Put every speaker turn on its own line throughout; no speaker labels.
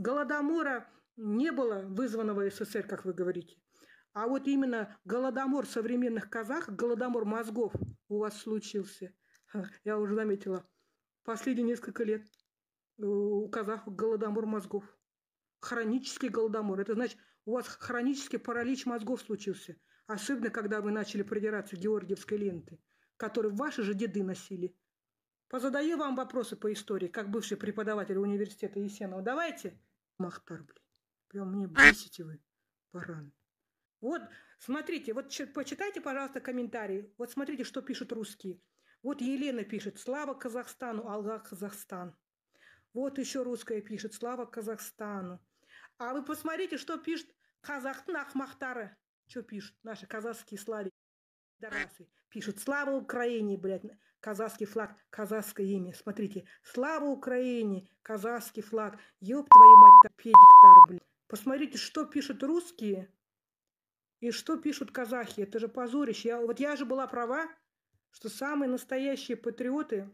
голодомора не было вызванного СССР, как вы говорите. А вот именно голодомор современных казахов, голодомор мозгов у вас случился. Я уже заметила. Последние несколько лет э, у казахов голодомор мозгов. Хронический голодомор. Это значит, у вас хронический паралич мозгов случился. Особенно, когда вы начали придираться к Георгиевской ленты, которую ваши же деды носили. Позадаю вам вопросы по истории, как бывший преподаватель университета Есенова. Давайте. Махтар, блин. Прям мне бесите вы, баран. Вот, смотрите, вот почитайте, пожалуйста, комментарии. Вот смотрите, что пишут русские. Вот Елена пишет, слава Казахстану, Алга Казахстан. Вот еще русская пишет, слава Казахстану. А вы посмотрите, что пишет Казахтын Ахмахтары. Что пишут наши казахские слави? пидорасы. Пишут «Слава Украине!» Блядь, казахский флаг, казахское имя. Смотрите, «Слава Украине!» Казахский флаг. Ёб твою мать, педиктар, блядь. Посмотрите, что пишут русские и что пишут казахи. Это же позорище. Я, вот я же была права, что самые настоящие патриоты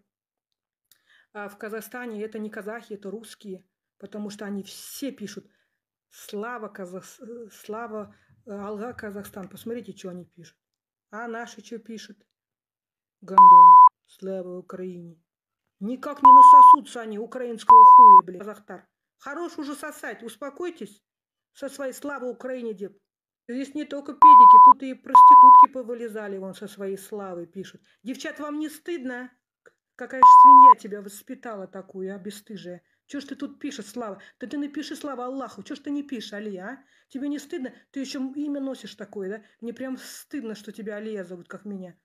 а, в Казахстане это не казахи, это русские. Потому что они все пишут «Слава Казах... Э, слава э, Алга Казахстан». Посмотрите, что они пишут. А наши что пишут? Гондоны слава Украине. Никак не насосутся они украинского хуя, блядь, Захтар, Хорош уже сосать, успокойтесь со своей славы Украине, деп. Здесь не только педики, тут и проститутки повылезали вон со своей славы, пишут. Девчат, вам не стыдно? А? Какая же свинья тебя воспитала такую, а бесстыжая? Чего ж ты тут пишешь, Слава? Да ты напиши, Слава, Аллаху. Чего ж ты не пишешь, Алия, а? Тебе не стыдно? Ты еще имя носишь такое, да? Мне прям стыдно, что тебя Алия зовут, как меня.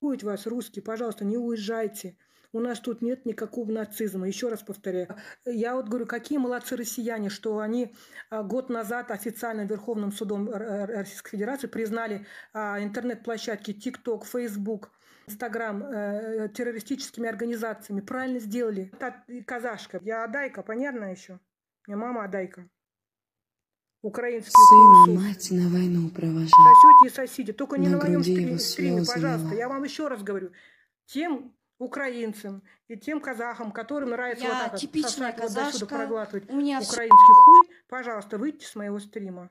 Уйдь вас, русские, пожалуйста, не уезжайте. У нас тут нет никакого нацизма. Еще раз повторяю. Я вот говорю, какие молодцы россияне, что они а, год назад официально Верховным судом Российской Федерации признали а, интернет-площадки TikTok, Facebook – Инстаграм э, э, террористическими организациями. Правильно сделали. Та казашка. Я адайка, понятно еще? У мама адайка. Украинские Сына, курсы. мать на войну провожала. Сосете и соседи. Только не на моем стриме, стриме пожалуйста. Я вам еще раз говорю. Тем украинцам и тем казахам, которым нравится Я вот так типичная вот казашка. проглатывать У меня украинский все... хуй, пожалуйста, выйдите с моего стрима.